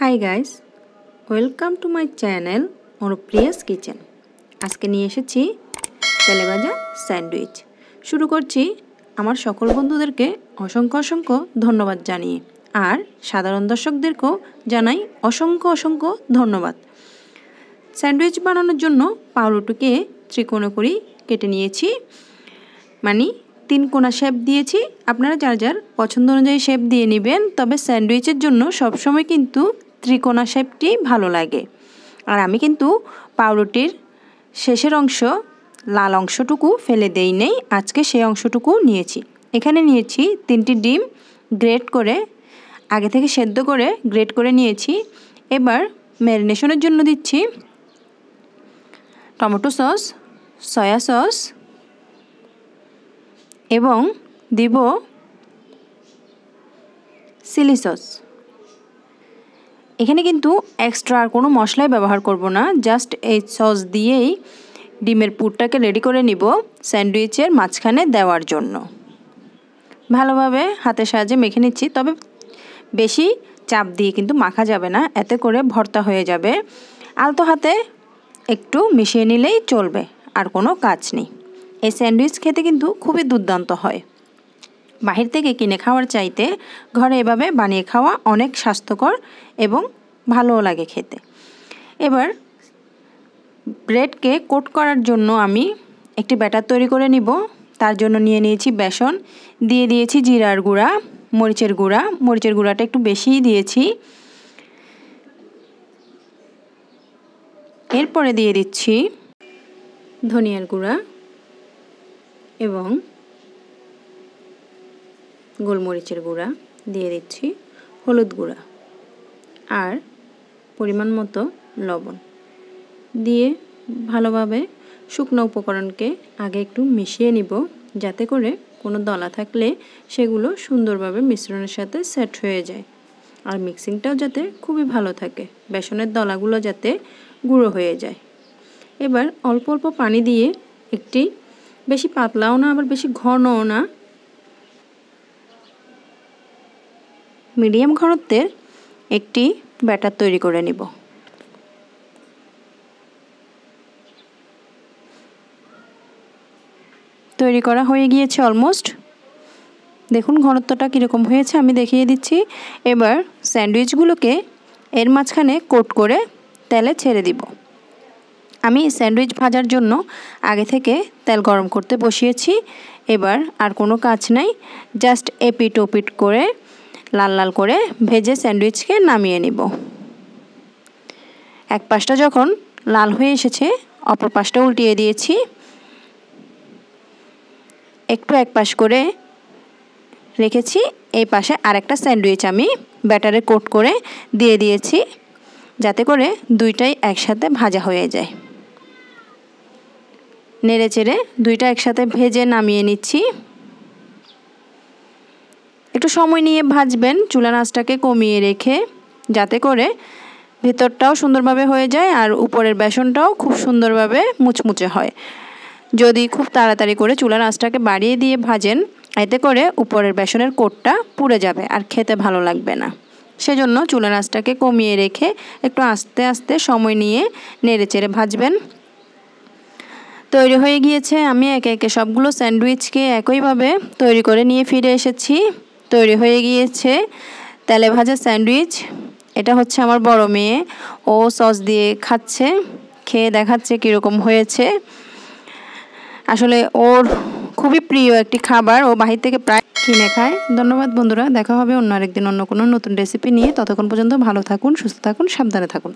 high guys welcome to my channel Anupriya's kitchen আজকে নিয়ে এসেছি তেলে ভাজা স্যান্ডউইচ শুরু করছি আমার সকল বন্ধুদেরকে অসংখ্য অসংখ্য ধন্যবাদ জানিয়ে আর সাধারণ দর্শকদেরকেও জানাই অসংখ্য অসংখ্য ধন্যবাদ স্যান্ডউইচ বানানোর জন্য পাউরুটুকে ত্রিকোণে করি কেটে নিয়েছি মানে তিন কোনা শেপ দিয়েছি আপনারা যার যার পছন্দ অনুযায়ী শেপ দিয়ে নেবেন তবে স্যান্ডউইচের জন্য সবসময় কিন্তু ত্রিকোণা শেপটি ভালো লাগে আর আমি কিন্তু পাউরুটির শেষের অংশ লাল অংশটুকু ফেলে দেই নেই আজকে সেই অংশটুকু নিয়েছি এখানে নিয়েছি তিনটি ডিম গ্রেট করে আগে থেকে সেদ্ধ করে গ্রেট করে নিয়েছি এবার ম্যারিনেশনের জন্য দিচ্ছি টমেটো সস সয়া সস এবং দিব চিলি সস এখানে কিন্তু এক্সট্রা আর কোনো মশলাই ব্যবহার করব না জাস্ট এই সস দিয়েই ডিমের পুরটাকে রেডি করে নিব স্যান্ডউইচের মাঝখানে দেওয়ার জন্য ভালোভাবে হাতের সাহায্যে মেখে নিচ্ছি তবে বেশি চাপ দিয়ে কিন্তু মাখা যাবে না এতে করে ভর্তা হয়ে যাবে আলতো হাতে একটু মিশিয়ে নিলেই চলবে আর কোনো কাজ নেই এই স্যান্ডউইচ খেতে কিন্তু খুবই দুর্দান্ত হয় বাহির থেকে কিনে খাওয়ার চাইতে ঘরে এভাবে বানিয়ে খাওয়া অনেক স্বাস্থ্যকর এবং ভালোও লাগে খেতে এবার ব্রেডকে কোট করার জন্য আমি একটি ব্যাটার তৈরি করে নিব তার জন্য নিয়ে নিয়েছি বেসন দিয়ে দিয়েছি জিরার গুঁড়া মরিচের গুঁড়া মরিচের গুঁড়াটা একটু বেশিই দিয়েছি এরপরে দিয়ে দিচ্ছি ধনিয়ার গুঁড়া এবং গোলমরিচের গুঁড়া দিয়ে দিচ্ছি হলুদ গুঁড়া আর পরিমাণ মতো লবণ দিয়ে ভালোভাবে শুকনো উপকরণকে আগে একটু মিশিয়ে নিব যাতে করে কোনো দলা থাকলে সেগুলো সুন্দরভাবে মিশ্রণের সাথে সেট হয়ে যায় আর মিক্সিংটাও যাতে খুবই ভালো থাকে বেসনের দলাগুলো যাতে গুঁড়ো হয়ে যায় এবার অল্প অল্প পানি দিয়ে একটি বেশি পাতলাও না আবার বেশি ঘনও না মিডিয়াম ঘনত্বের একটি ব্যাটার তৈরি করে নিব তৈরি করা হয়ে গিয়েছে অলমোস্ট দেখুন ঘনত্বটা কীরকম হয়েছে আমি দেখিয়ে দিচ্ছি এবার স্যান্ডউইচগুলোকে এর মাঝখানে কোট করে তেলে ছেড়ে দিব আমি স্যান্ডউইচ ভাজার জন্য আগে থেকে তেল গরম করতে বসিয়েছি এবার আর কোনো কাজ নাই জাস্ট এপিট ওপিট করে লাল লাল করে ভেজে স্যান্ডউইচকে নামিয়ে নিব এক পাশটা যখন লাল হয়ে এসেছে অপর পাশটা উল্টিয়ে দিয়েছি একটু এক পাশ করে রেখেছি এই পাশে আরেকটা স্যান্ডউইচ আমি ব্যাটারে কোট করে দিয়ে দিয়েছি যাতে করে দুইটাই একসাথে ভাজা হয়ে যায় নেড়ে চেড়ে দুইটা একসাথে ভেজে নামিয়ে নিচ্ছি একটু সময় নিয়ে ভাজবেন চুলা নাচটাকে কমিয়ে রেখে যাতে করে ভেতরটাও সুন্দরভাবে হয়ে যায় আর উপরের বেসনটাও খুব সুন্দরভাবে মুচমুচে হয় যদি খুব তাড়াতাড়ি করে চুলার নাচটাকে বাড়িয়ে দিয়ে ভাজেন এতে করে উপরের বেসনের কোটটা পুড়ে যাবে আর খেতে ভালো লাগবে না সেজন্য চুলা নাচটাকে কমিয়ে রেখে একটু আস্তে আস্তে সময় নিয়ে নেড়ে চেড়ে ভাজবেন তৈরি হয়ে গিয়েছে আমি একে একে সবগুলো স্যান্ডউইচকে একইভাবে তৈরি করে নিয়ে ফিরে এসেছি তৈরি হয়ে গিয়েছে তেলে ভাজা স্যান্ডউইচ এটা হচ্ছে আমার বড় মেয়ে ও সস দিয়ে খাচ্ছে খেয়ে দেখাচ্ছে কীরকম হয়েছে আসলে ওর খুবই প্রিয় একটি খাবার ও বাহির থেকে প্রায় কিনে খায় ধন্যবাদ বন্ধুরা দেখা হবে অন্য আরেকদিন অন্য কোনো নতুন রেসিপি নিয়ে ততক্ষণ পর্যন্ত ভালো থাকুন সুস্থ থাকুন সাবধানে থাকুন